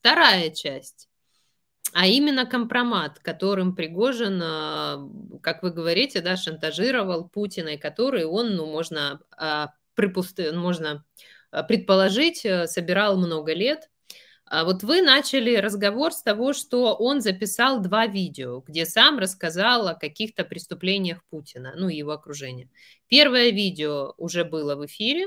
Вторая часть, а именно компромат, которым Пригожин, э, как вы говорите, да, шантажировал Путина, и который он, ну, можно, а, припусты, можно э, предположить, э, собирал много лет. А вот вы начали разговор с того, что он записал два видео, где сам рассказал о каких-то преступлениях Путина, ну и его окружения. Первое видео уже было в эфире,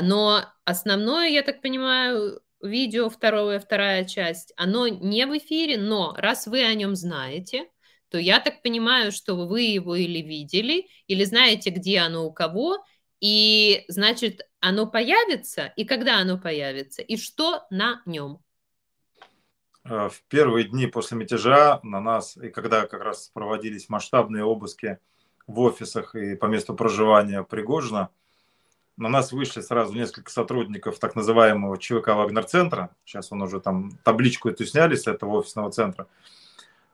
но основное, я так понимаю, видео второе, вторая часть, оно не в эфире, но раз вы о нем знаете, то я так понимаю, что вы его или видели, или знаете, где оно у кого, и значит, оно появится, и когда оно появится, и что на нем. Э, в первые дни после мятежа на нас, и когда как раз проводились масштабные обыски в офисах и по месту проживания Пригожина – на нас вышли сразу несколько сотрудников так называемого ЧВК Вагнер-центра. Сейчас он уже там табличку эту сняли с этого офисного центра.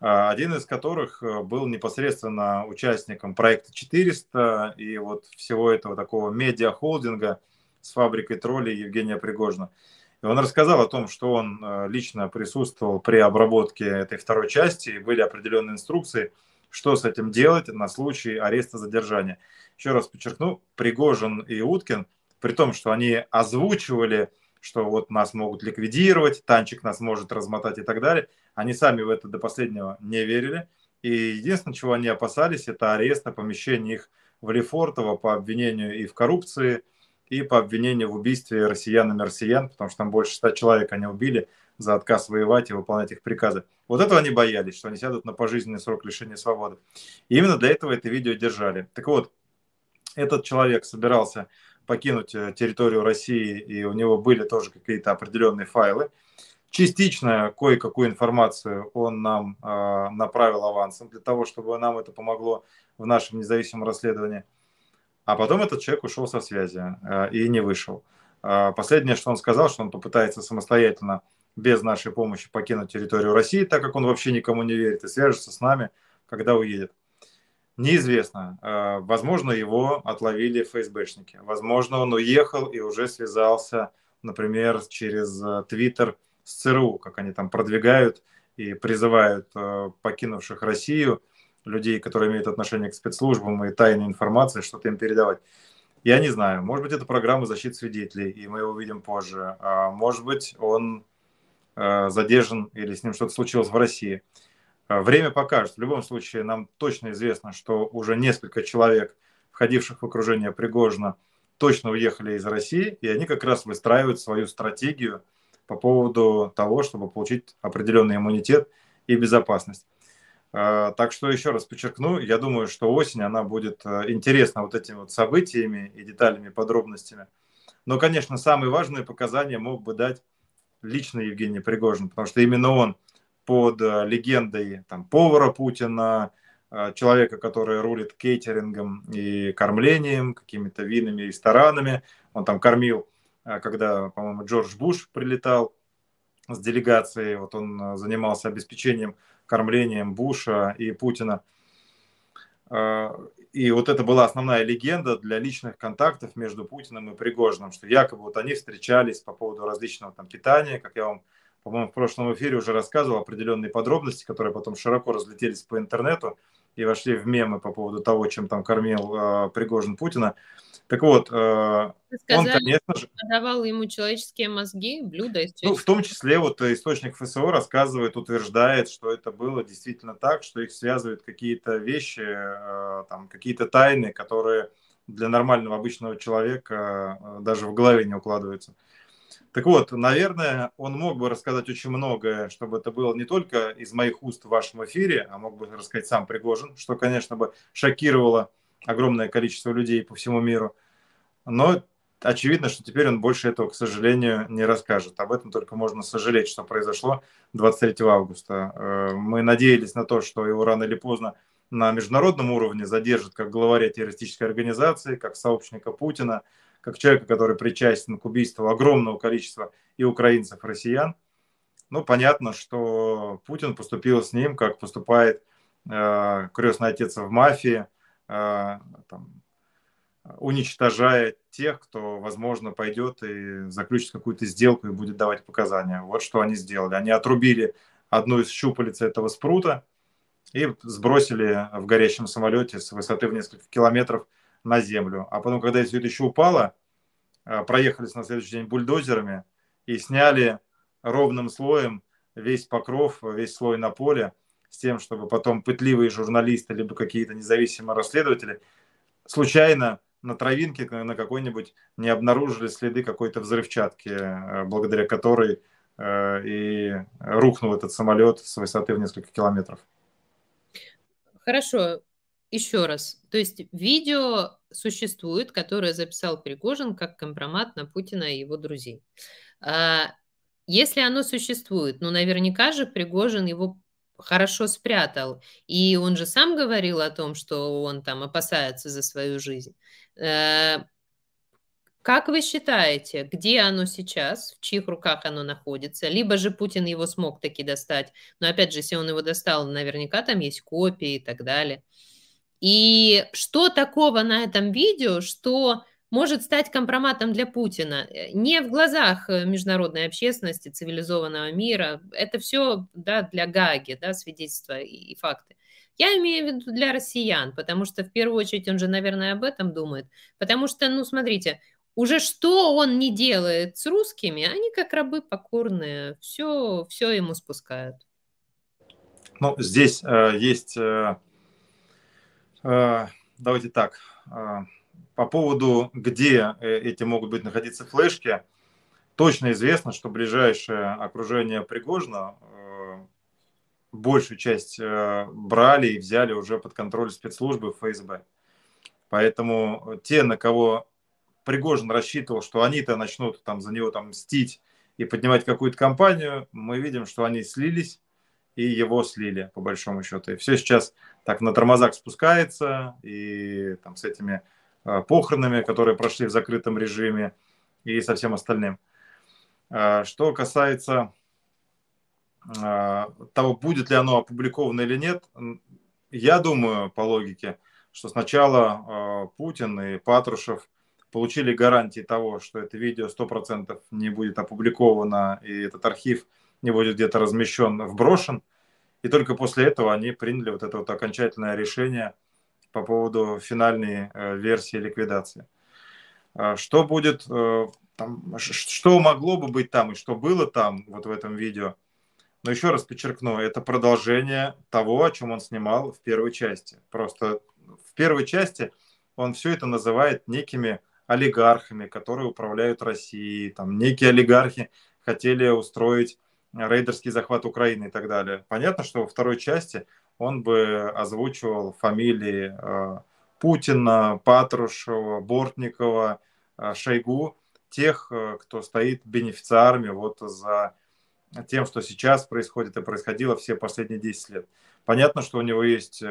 А, один из которых э, был непосредственно участником проекта 400 и вот всего этого такого медиа-холдинга с фабрикой троллей Евгения Пригожина. И он рассказал о том, что он э, лично присутствовал при обработке этой второй части, были определенные инструкции – что с этим делать на случай ареста задержания. Еще раз подчеркну, Пригожин и Уткин, при том, что они озвучивали, что вот нас могут ликвидировать, танчик нас может размотать и так далее, они сами в это до последнего не верили. И единственное, чего они опасались, это ареста, помещение их в Лефортово по обвинению и в коррупции, и по обвинению в убийстве россиян и россиян, потому что там больше ста человек они убили – за отказ воевать и выполнять их приказы. Вот этого они боялись, что они сядут на пожизненный срок лишения свободы. И именно для этого это видео держали. Так вот, этот человек собирался покинуть э, территорию России, и у него были тоже какие-то определенные файлы. Частично кое-какую информацию он нам э, направил авансом для того, чтобы нам это помогло в нашем независимом расследовании. А потом этот человек ушел со связи э, и не вышел. Э, последнее, что он сказал, что он попытается самостоятельно без нашей помощи покинуть территорию России, так как он вообще никому не верит, и свяжется с нами, когда уедет. Неизвестно. Э, возможно, его отловили ФСБшники. Возможно, он уехал и уже связался, например, через э, Твиттер с ЦРУ, как они там продвигают и призывают э, покинувших Россию людей, которые имеют отношение к спецслужбам и тайной информации, что-то им передавать. Я не знаю. Может быть, это программа защиты свидетелей, и мы его увидим позже. А, может быть, он Э, задержан или с ним что-то случилось в России. Э, время покажет. В любом случае, нам точно известно, что уже несколько человек, входивших в окружение Пригожина, точно уехали из России, и они как раз выстраивают свою стратегию по поводу того, чтобы получить определенный иммунитет и безопасность. Э, так что еще раз подчеркну, я думаю, что осень, она будет интересна вот этими вот событиями и деталями, подробностями. Но, конечно, самые важные показания мог бы дать лично Евгений Пригожин, потому что именно он под э, легендой там, повара Путина, э, человека, который рулит кейтерингом и кормлением, какими-то винами, и ресторанами. Он там кормил, э, когда, по-моему, Джордж Буш прилетал с делегацией, вот он занимался обеспечением, кормлением Буша и Путина и вот это была основная легенда для личных контактов между Путиным и Пригожиным, что якобы вот они встречались по поводу различного там питания, как я вам, по-моему, в прошлом эфире уже рассказывал определенные подробности, которые потом широко разлетелись по интернету и вошли в мемы по поводу того, чем там кормил э, Пригожин Путина. Э, так вот, э, Сказали, он, конечно же... Продавал ему человеческие мозги, блюда из человеческих... Ну, в том числе вот э, источник ФСО рассказывает, утверждает, что это было действительно так, что их связывают какие-то вещи, э, там, какие-то тайны, которые для нормального обычного человека даже в голове не укладываются. Так вот, наверное, он мог бы рассказать очень многое, чтобы это было не только из моих уст в вашем эфире, а мог бы рассказать сам Пригожин, что, конечно, бы шокировало огромное количество людей по всему миру но очевидно, что теперь он больше этого, к сожалению, не расскажет. Об этом только можно сожалеть, что произошло 23 августа. Э, мы надеялись на то, что его рано или поздно на международном уровне задержат как главаря террористической организации, как сообщника Путина, как человека, который причастен к убийству огромного количества и украинцев, и россиян. Ну, понятно, что Путин поступил с ним, как поступает э, крестный отец в мафии, э, там, уничтожая тех, кто, возможно, пойдет и заключит какую-то сделку и будет давать показания. Вот что они сделали. Они отрубили одну из щупалец этого спрута и сбросили в горящем самолете с высоты в несколько километров на землю. А потом, когда все это еще упало, э, проехались на следующий день бульдозерами и сняли ровным слоем весь покров, весь слой на поле, с тем, чтобы потом пытливые журналисты либо какие-то независимые расследователи случайно на травинке на какой-нибудь не обнаружили следы какой-то взрывчатки, э, благодаря которой э, и рухнул этот самолет с высоты в несколько километров. Хорошо, еще раз. То есть видео существует, которое записал Пригожин как компромат на Путина и его друзей. А, если оно существует, ну, наверняка же Пригожин его хорошо спрятал. И он же сам говорил о том, что он там опасается за свою жизнь. Э, как вы считаете, где оно сейчас, в чьих руках оно находится? Либо же Путин его смог таки достать, но опять же, если он его достал, наверняка там есть копии и так далее. И что такого на этом видео, что может стать компроматом для Путина. Э, не в глазах э, международной общественности, цивилизованного мира. Это все да, для Гаги, да, свидетельства и, и факты. Я имею в виду для россиян, потому что в первую очередь он же, наверное, об этом думает. Потому что, ну, смотрите, уже что он не делает с русскими, они как рабы покорные, все, все ему спускают. Ну, здесь э, есть, э, э, давайте так, э, по поводу, где э, эти могут быть находиться флешки, точно известно, что ближайшее окружение Пригожина э, большую часть э, брали и взяли уже под контроль спецслужбы ФСБ. Поэтому те, на кого Пригожин рассчитывал, что они-то начнут там за него там мстить и поднимать какую-то компанию, мы видим, что они слились и его слили, по большому счету. И все сейчас так на тормозах спускается, и там с этими Э, похоронами, которые прошли в закрытом режиме и со всем остальным. Э, что касается э, того, будет ли оно опубликовано или нет, я думаю, по логике, что сначала Путин и Патрушев получили гарантии того, что это видео 100% не будет опубликовано и этот архив не будет где-то размещен, вброшен. И только после этого они приняли вот это вот окончательное решение по поводу финальной э, версии ликвидации. А что будет, э, там, что могло бы быть там и что было там, вот в этом видео. Но еще раз подчеркну, это продолжение того, о чем он снимал в первой части. Просто в первой части он все это называет некими олигархами, которые управляют Россией. Там некие олигархи хотели устроить рейдерский захват Украины и так далее. Понятно, что во второй части он бы озвучивал фамилии э, Путина, Патрушева, Бортникова, э, Шойгу, тех, э, кто стоит бенефициарами вот за тем, что сейчас происходит и происходило все последние 10 лет. Понятно, что у него есть,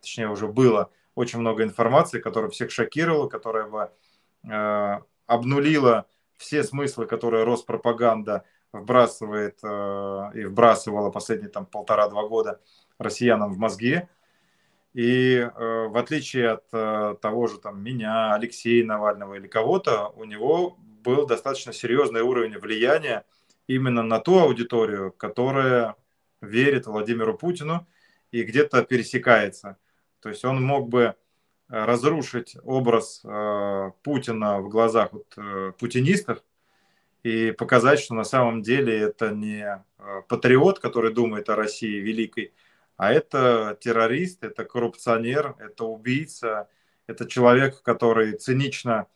точнее уже было, очень много информации, которая всех шокировала, которая бы обнулила все смыслы, которые Роспропаганда вбрасывает э, и вбрасывала последние там полтора-два года россиянам в мозги. И э, в отличие от э, того же там меня, Алексея Навального или кого-то, у него был достаточно серьезный уровень влияния именно на ту аудиторию, которая верит Владимиру Путину и где-то пересекается. То есть он мог бы э, разрушить образ э, Путина в глазах вот, э, путинистов и показать, что на самом деле это не э, патриот, который думает о России великой, а это террорист, это коррупционер, это убийца, это человек, который цинично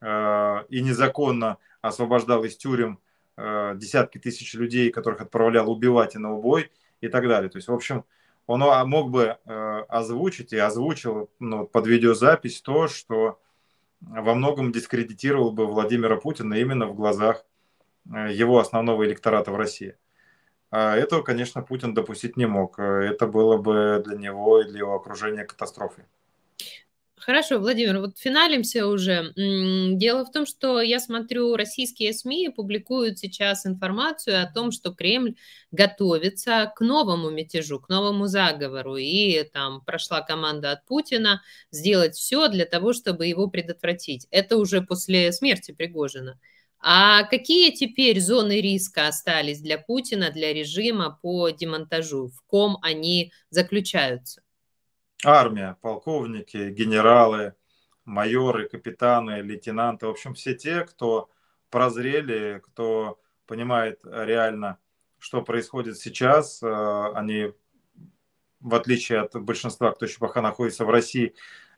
э, и незаконно освобождал из тюрем э, десятки тысяч людей, которых отправлял убивать и на убой и так далее. То есть, в общем, он а, мог бы э, озвучить и озвучил ну, под видеозапись то, что во многом дискредитировал бы Владимира Путина именно в глазах э, его основного электората в России. А этого, конечно, Путин допустить не мог. Это было бы для него и для его окружения катастрофой. Хорошо, Владимир, вот финалимся уже. Дело в том, что я смотрю, российские СМИ публикуют сейчас информацию о том, что Кремль готовится к новому мятежу, к новому заговору. И там прошла команда от Путина сделать все для того, чтобы его предотвратить. Это уже после смерти Пригожина. А какие теперь зоны риска остались для Путина, для режима по демонтажу? В ком они заключаются? Армия, полковники, генералы, майоры, капитаны, лейтенанты. В общем, все те, кто прозрели, кто понимает реально, что происходит сейчас. Э, они, в отличие от большинства, кто еще пока находится в России,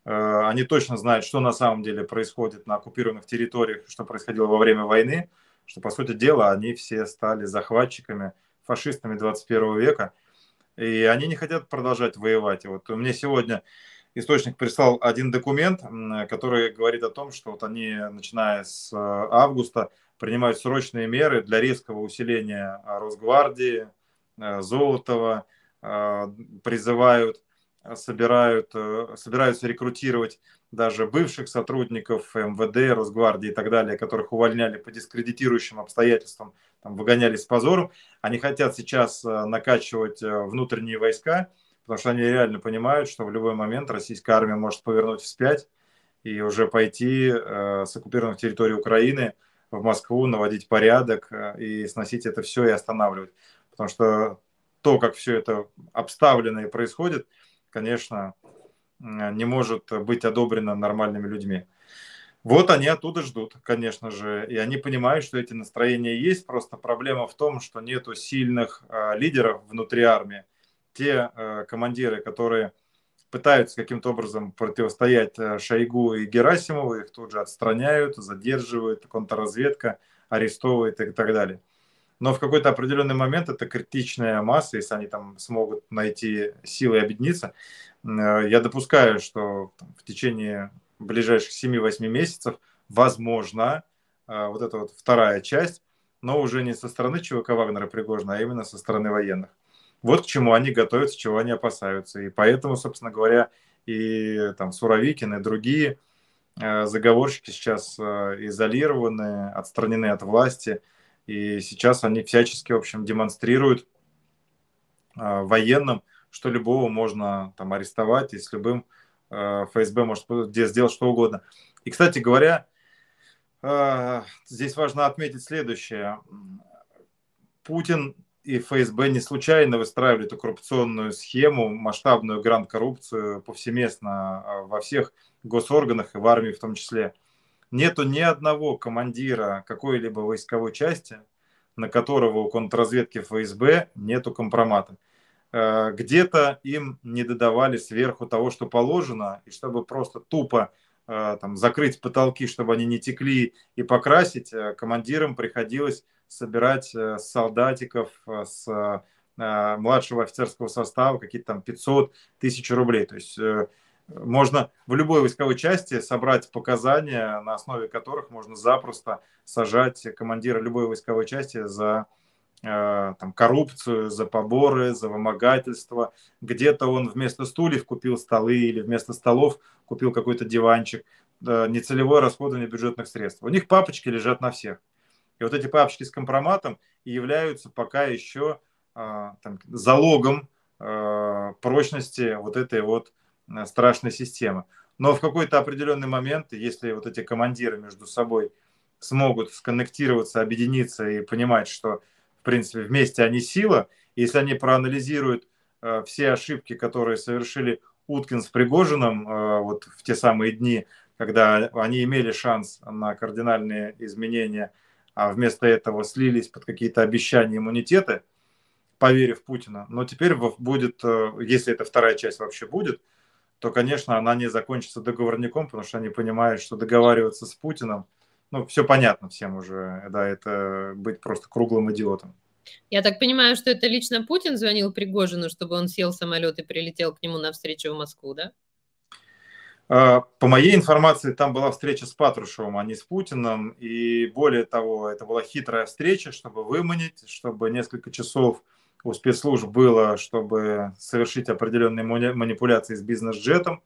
Э, они точно знают, что на самом деле происходит на оккупированных территориях, что происходило во время войны, что, по сути дела, они все стали захватчиками, фашистами 21 века, и они не хотят продолжать воевать. И вот мне сегодня источник прислал один документ, который говорит о том, что вот они, начиная с э, августа, принимают срочные меры для резкого усиления Росгвардии, э, золотого, призывают собирают, э, собираются рекрутировать даже бывших сотрудников МВД, Росгвардии и так далее, которых увольняли по дискредитирующим обстоятельствам, там, выгоняли с позором. Они хотят сейчас э, накачивать э, внутренние войска, потому что они реально понимают, что в любой момент российская армия может повернуть вспять и уже пойти с оккупированных территорий Украины в Москву, наводить порядок и сносить это все и останавливать. Потому что то, как все это обставлено и происходит – конечно, не может быть одобрена нормальными людьми. Вот они оттуда ждут, конечно же, и они понимают, что эти настроения есть, просто проблема в том, что нету сильных э, лидеров внутри армии. Те э, командиры, которые пытаются каким-то образом противостоять э, Шойгу и Герасимову, их тут же отстраняют, задерживают, контрразведка арестовывает и так далее но в какой-то определенный момент это критичная масса, если они там смогут найти силы и объединиться. Э, я допускаю, что в течение ближайших 7-8 месяцев, возможно, э, вот эта вот вторая часть, но уже не со стороны ЧВК Вагнера Пригожина, а именно со стороны военных. Вот к чему они готовятся, чего они опасаются. И поэтому, собственно говоря, и там Суровикин, и другие э, заговорщики сейчас изолированы, отстранены от власти – и сейчас они всячески, в общем, демонстрируют а, военным, что любого можно там арестовать, и с любым а, ФСБ может где сделать что угодно. И, кстати говоря, а, здесь важно отметить следующее. Путин и ФСБ не случайно выстраивали эту коррупционную схему, масштабную гранд-коррупцию повсеместно во всех госорганах и в армии в том числе – Нету ни одного командира какой-либо войсковой части, на которого у контрразведки ФСБ нету компромата. Э, где-то им не додавали сверху того, что положено, и чтобы просто тупо э, там, закрыть потолки, чтобы они не текли и покрасить, э, командирам приходилось собирать с солдатиков, с младшего офицерского состава какие-то там 500 тысяч рублей. То есть можно в любой войсковой части собрать показания, на основе которых можно запросто сажать командира любой войсковой части за э, там, коррупцию, за поборы, за вымогательство. Где-то он вместо стульев купил столы или вместо столов купил какой-то диванчик. Э, нецелевое расходование бюджетных средств. У них папочки лежат на всех. И вот эти папочки с компроматом и являются пока еще э, там, залогом э, прочности вот этой вот Э, страшная система. Но в какой-то определенный момент, если вот эти командиры между собой смогут сконнектироваться, объединиться и понимать, что, в принципе, вместе они сила, если они проанализируют э, все ошибки, которые совершили Уткин с Пригожином э, вот в те самые дни, когда они имели шанс на кардинальные изменения, а вместо этого слились под какие-то обещания иммунитеты, поверив Путина. Но теперь будет, э, если эта вторая часть вообще будет, то, конечно, она не закончится договорником, потому что они понимают, что договариваться с Путиным, ну, все понятно всем уже, да, это быть просто круглым идиотом. Я так понимаю, что это лично Путин звонил Пригожину, чтобы он сел в самолет и прилетел к нему на встречу в Москву, да? А, по моей информации, там была встреча с Патрушевым, а не с Путиным. И более того, это была хитрая встреча, чтобы выманить, чтобы несколько часов у спецслужб было, чтобы совершить определенные манипуляции с бизнес-джетом,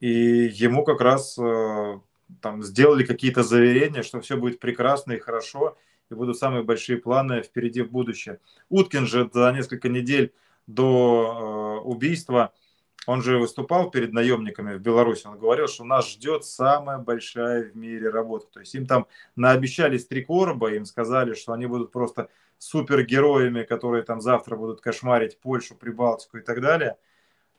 и ему как раз э, там сделали какие-то заверения, что все будет прекрасно и хорошо, и будут самые большие планы впереди в будущее. Уткин же за несколько недель до э, убийства – он же выступал перед наемниками в Беларуси, он говорил, что нас ждет самая большая в мире работа. То есть им там наобещались три короба, им сказали, что они будут просто супергероями, которые там завтра будут кошмарить Польшу, Прибалтику и так далее.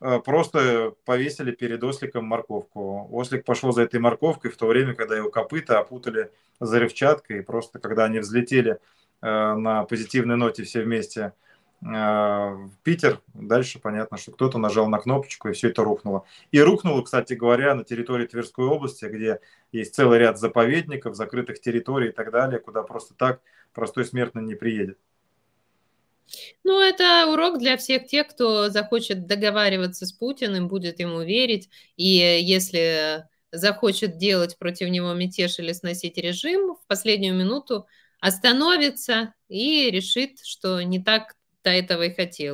Э, просто повесили перед осликом морковку. Ослик пошел за этой морковкой в то время, когда его копыта опутали зарывчаткой. И просто когда они взлетели э, на позитивной ноте все вместе – а, в Питер. Дальше понятно, что кто-то нажал на кнопочку, и все это рухнуло. И рухнуло, кстати говоря, на территории Тверской области, где есть целый ряд заповедников, закрытых территорий и так далее, куда просто так простой смертный не приедет. Ну, это урок для всех тех, кто захочет договариваться с Путиным, будет ему верить. И если захочет делать против него мятеж или сносить режим, в последнюю минуту остановится и решит, что не так до этого и хотела.